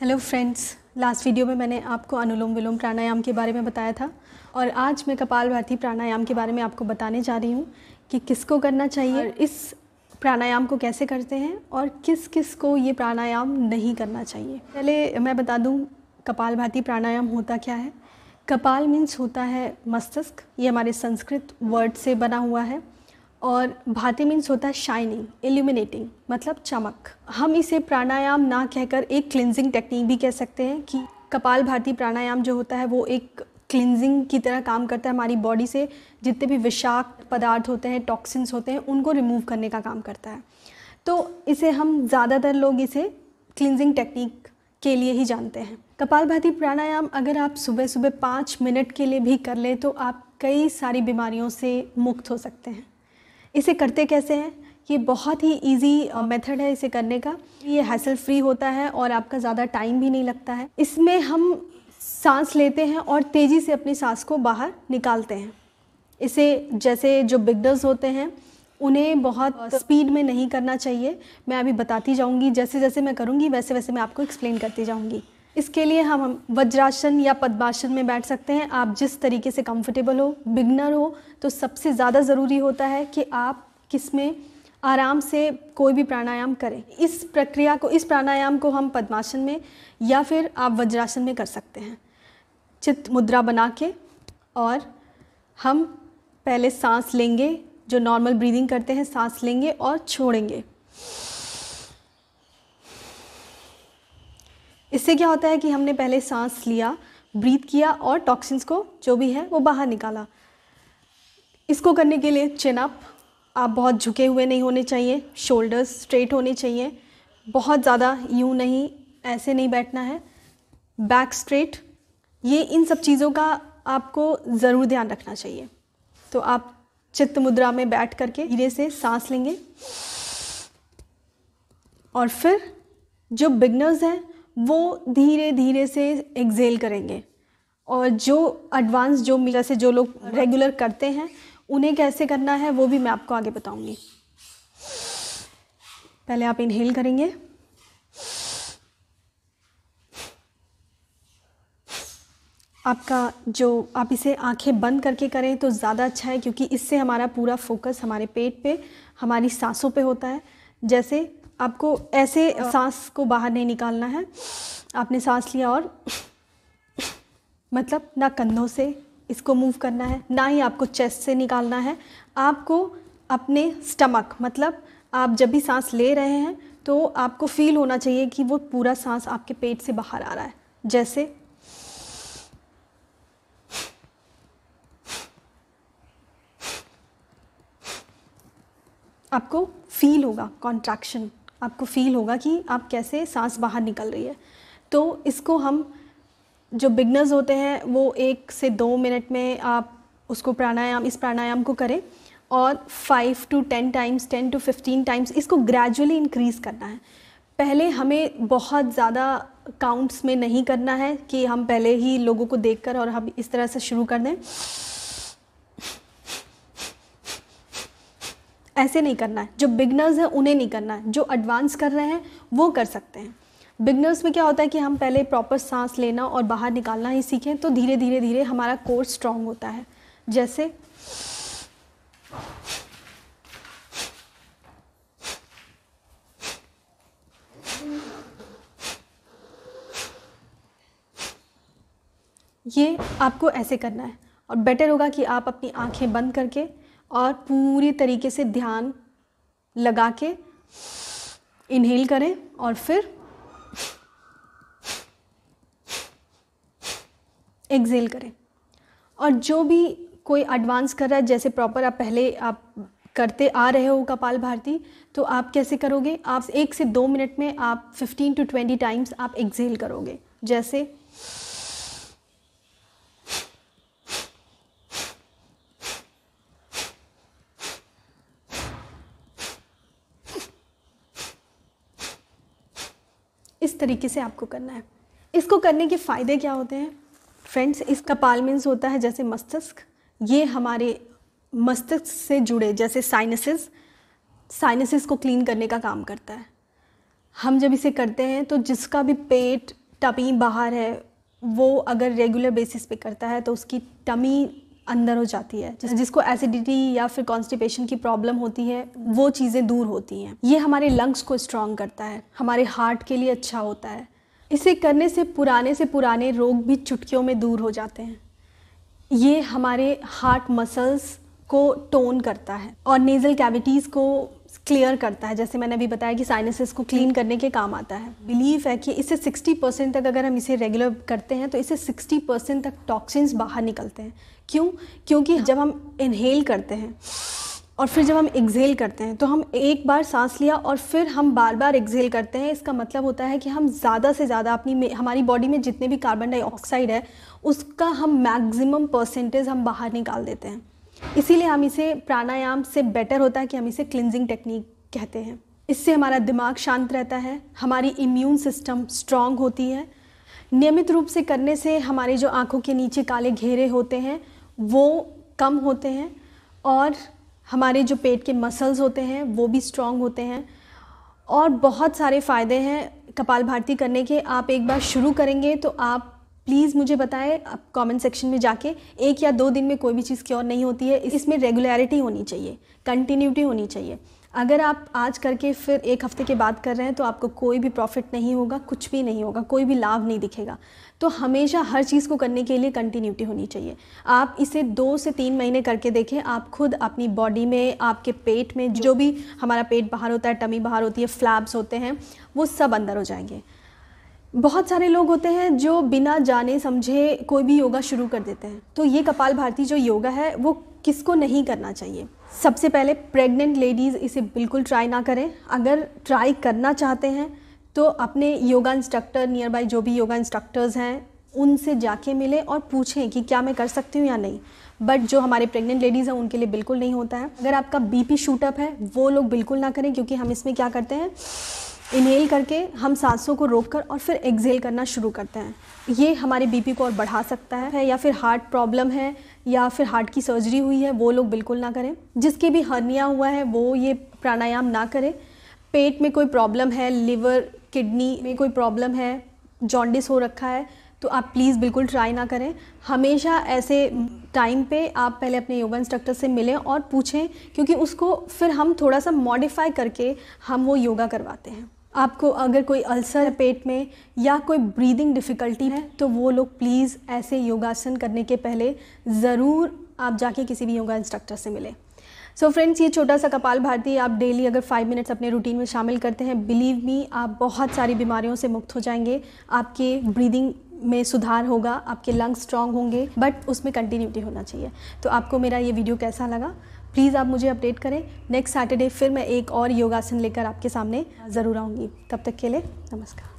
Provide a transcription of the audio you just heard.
Hello friends last video में मैंने आपको अनुलोम विलोम प्राणायाम के बारे में बताया था और आज मैं कपाल भारती प्राणायाम के बारे में आपको बताने जा रही हूँ कि किसको करना चाहिए और इस प्राणायाम को कैसे करते हैं और किस किस को ये प्राणायाम नहीं करना चाहिए पहले मैं बता दूँ कपाल भारती प्राणायाम होता क्या है कपाल मीन्स होता है मस्तिष्क ये हमारे संस्कृत वर्ड से बना हुआ है और भाती मीन्स होता है शाइनिंग एल्यूमिनेटिंग मतलब चमक हम इसे प्राणायाम ना कहकर एक क्लिनजिंग टेक्निक भी कह सकते हैं कि कपाल भारती प्राणायाम जो होता है वो एक क्लिनजिंग की तरह काम करता है हमारी बॉडी से जितने भी विषाक्त पदार्थ होते हैं टॉक्सिन्स होते हैं उनको रिमूव करने का काम करता है तो इसे हम ज़्यादातर लोग इसे क्लिनजिंग टेक्निक के लिए ही जानते हैं कपाल भाती प्राणायाम अगर आप सुबह सुबह पाँच मिनट के लिए भी कर लें तो आप कई सारी बीमारियों से मुक्त हो सकते हैं इसे करते कैसे हैं ये बहुत ही इजी मेथड है इसे करने का ये हैसल फ्री होता है और आपका ज़्यादा टाइम भी नहीं लगता है इसमें हम सांस लेते हैं और तेज़ी से अपनी सांस को बाहर निकालते हैं इसे जैसे जो बिगनर्स होते हैं उन्हें बहुत स्पीड में नहीं करना चाहिए मैं अभी बताती जाऊंगी जैसे जैसे मैं करूंगी वैसे वैसे मैं आपको एक्सप्लेन करती जाऊंगी इसके लिए हम वज्रासन या पद्मासन में बैठ सकते हैं आप जिस तरीके से कंफर्टेबल हो बिगनर हो तो सबसे ज़्यादा ज़रूरी होता है कि आप किस में आराम से कोई भी प्राणायाम करें इस प्रक्रिया को इस प्राणायाम को हम पद्मासन में या फिर आप वज्रासन में कर सकते हैं चित्त मुद्रा बना के और हम पहले सांस लेंगे जो नॉर्मल ब्रीदिंग करते हैं सांस लेंगे और छोड़ेंगे इससे क्या होता है कि हमने पहले सांस लिया ब्रीथ किया और टॉक्सिन्स को जो भी है वो बाहर निकाला इसको करने के लिए चिन अप आप बहुत झुके हुए नहीं होने चाहिए शोल्डर्स स्ट्रेट होने चाहिए बहुत ज़्यादा यूँ नहीं ऐसे नहीं बैठना है बैक स्ट्रेट ये इन सब चीज़ों का आपको ज़रूर ध्यान रखना चाहिए तो आप चित्त मुद्रा में बैठ करके धीरे से सांस लेंगे और फिर जो बिगनर्स हैं वो धीरे धीरे से एक्जेल करेंगे और जो एडवांस जो मिला से जो लोग रेगुलर करते हैं उन्हें कैसे करना है वो भी मैं आपको आगे बताऊंगी पहले आप इनहेल करेंगे आपका जो आप इसे आंखें बंद करके करें तो ज़्यादा अच्छा है क्योंकि इससे हमारा पूरा फोकस हमारे पेट पे हमारी सांसों पे होता है जैसे आपको ऐसे सांस को बाहर नहीं निकालना है आपने सांस लिया और मतलब ना कंधों से इसको मूव करना है ना ही आपको चेस्ट से निकालना है आपको अपने स्टमक मतलब आप जब भी सांस ले रहे हैं तो आपको फील होना चाहिए कि वो पूरा सांस आपके पेट से बाहर आ रहा है जैसे आपको फील होगा कॉन्ट्रैक्शन आपको फील होगा कि आप कैसे सांस बाहर निकल रही है तो इसको हम जो बिगनर्स होते हैं वो एक से दो मिनट में आप उसको प्राणायाम इस प्राणायाम को करें और five to ten times ten to fifteen times इसको ग्रेजुअली इंक्रीज़ करना है पहले हमें बहुत ज़्यादा काउंट्स में नहीं करना है कि हम पहले ही लोगों को देखकर और हम इस तरह से शुरू कर दें ऐसे नहीं करना है जो बिगनर्स हैं उन्हें नहीं करना है जो एडवांस कर रहे हैं वो कर सकते हैं बिगनर्स में क्या होता है कि हम पहले प्रॉपर सांस लेना और बाहर निकालना ही सीखें तो धीरे धीरे धीरे हमारा कोर स्ट्रांग होता है जैसे ये आपको ऐसे करना है और बेटर होगा कि आप अपनी आंखें बंद करके और पूरी तरीके से ध्यान लगा के इनहेल करें और फिर एक्सेल करें और जो भी कोई एडवांस कर रहा है जैसे प्रॉपर आप पहले आप करते आ रहे हो कपाल भारती तो आप कैसे करोगे आप एक से दो मिनट में आप 15 टू 20 टाइम्स आप एक्सेल करोगे जैसे इस तरीके से आपको करना है इसको करने के फ़ायदे क्या होते हैं फ्रेंड्स इसका पालमिन्स होता है जैसे मस्तिष्क ये हमारे मस्तिष्क से जुड़े जैसे साइनसिस साइनसिस को क्लीन करने का काम करता है हम जब इसे करते हैं तो जिसका भी पेट टमी बाहर है वो अगर रेगुलर बेसिस पे करता है तो उसकी टमी अंदर हो जाती है जैसे जिसको एसिडिटी या फिर कॉन्स्टिपेशन की प्रॉब्लम होती है वो चीज़ें दूर होती हैं ये हमारे लंग्स को स्ट्रॉन्ग करता है हमारे हार्ट के लिए अच्छा होता है इसे करने से पुराने से पुराने रोग भी चुटकियों में दूर हो जाते हैं ये हमारे हार्ट मसल्स को टोन करता है और नेज़ल कैविटीज़ को क्लियर करता है जैसे मैंने अभी बताया कि साइनसिस को क्लीन करने के काम आता है बिलीव है कि इससे 60 परसेंट तक अगर हम इसे रेगुलर करते हैं तो इसे 60 परसेंट तक टॉक्सिन्स बाहर निकलते हैं क्यों क्योंकि हाँ। जब हम इनहेल करते हैं और फिर जब हम एक्जेल करते हैं तो हम एक बार सांस लिया और फिर हम बार बार एक्जेल करते हैं इसका मतलब होता है कि हम ज़्यादा से ज़्यादा अपनी हमारी बॉडी में जितने भी कार्बन डाइऑक्साइड है उसका हम मैक्सिमम परसेंटेज हम बाहर निकाल देते हैं इसीलिए हम इसे प्राणायाम से बेटर होता है कि हम इसे क्लिनजिंग टेक्निक कहते हैं इससे हमारा दिमाग शांत रहता है हमारी इम्यून सिस्टम स्ट्रांग होती है नियमित रूप से करने से हमारे जो आंखों के नीचे काले घेरे होते हैं वो कम होते हैं और हमारे जो पेट के मसल्स होते हैं वो भी स्ट्रॉन्ग होते हैं और बहुत सारे फ़ायदे हैं कपाल भारती करने के आप एक बार शुरू करेंगे तो आप प्लीज़ मुझे बताएं आप कॉमेंट सेक्शन में जाके एक या दो दिन में कोई भी चीज़ क्योर नहीं होती है इसमें रेगुलरिटी होनी चाहिए कंटिन्यूटी होनी चाहिए अगर आप आज करके फिर एक हफ्ते के बाद कर रहे हैं तो आपको कोई भी प्रॉफिट नहीं होगा कुछ भी नहीं होगा कोई भी लाभ नहीं दिखेगा तो हमेशा हर चीज़ को करने के लिए कंटिन्यूटी होनी चाहिए आप इसे दो से तीन महीने करके देखें आप खुद अपनी बॉडी में आपके पेट में जो भी हमारा पेट बाहर होता है टमी बाहर होती है फ्लैब्स होते हैं वो सब अंदर हो जाएंगे बहुत सारे लोग होते हैं जो बिना जाने समझे कोई भी योगा शुरू कर देते हैं तो ये कपाल भारती जो योगा है वो किसको नहीं करना चाहिए सबसे पहले प्रेग्नेंट लेडीज़ इसे बिल्कुल ट्राई ना करें अगर ट्राई करना चाहते हैं तो अपने योगा इंस्ट्रक्टर नियर बाई जो भी योगा इंस्ट्रक्टर्स हैं उनसे जाके मिलें और पूछें कि क्या मैं कर सकती हूँ या नहीं बट जो हमारे प्रेग्नेंट लेडीज़ हैं उनके लिए बिल्कुल नहीं होता है अगर आपका बी पी शूटअप है वो लोग बिल्कुल ना करें क्योंकि हम इसमें क्या करते हैं इनहेल करके हम सांसों को रोक कर और फिर एक्सेल करना शुरू करते हैं ये हमारे बीपी को और बढ़ा सकता है या फिर हार्ट प्रॉब्लम है या फिर हार्ट की सर्जरी हुई है वो लोग बिल्कुल ना करें जिसके भी हर्निया हुआ है वो ये प्राणायाम ना करें पेट में कोई प्रॉब्लम है लिवर किडनी में कोई प्रॉब्लम है जॉन्डिस हो रखा है तो आप प्लीज़ बिल्कुल ट्राई ना करें हमेशा ऐसे टाइम पे आप पहले अपने योगा इंस्ट्रक्टर से मिलें और पूछें क्योंकि उसको फिर हम थोड़ा सा मॉडिफाई करके हम वो योगा करवाते हैं आपको अगर कोई अल्सर पेट में या कोई ब्रीदिंग डिफ़िकल्टी है तो वो लोग प्लीज़ ऐसे योगासन करने के पहले ज़रूर आप जाके किसी भी योगा इंस्ट्रक्टर से मिलें सो so फ्रेंड्स ये छोटा सा कपाल भारती आप डेली अगर फाइव मिनट्स अपने रूटीन में शामिल करते हैं बिलीव मी आप बहुत सारी बीमारियों से मुक्त हो जाएंगे आपके ब्रीदिंग में सुधार होगा आपके लंग्स स्ट्रांग होंगे बट उसमें कंटिन्यूटी होना चाहिए तो आपको मेरा ये वीडियो कैसा लगा प्लीज़ आप मुझे अपडेट करें नेक्स्ट सैटरडे फिर मैं एक और योगासन लेकर आपके सामने ज़रूर आऊँगी तब तक के लिए नमस्कार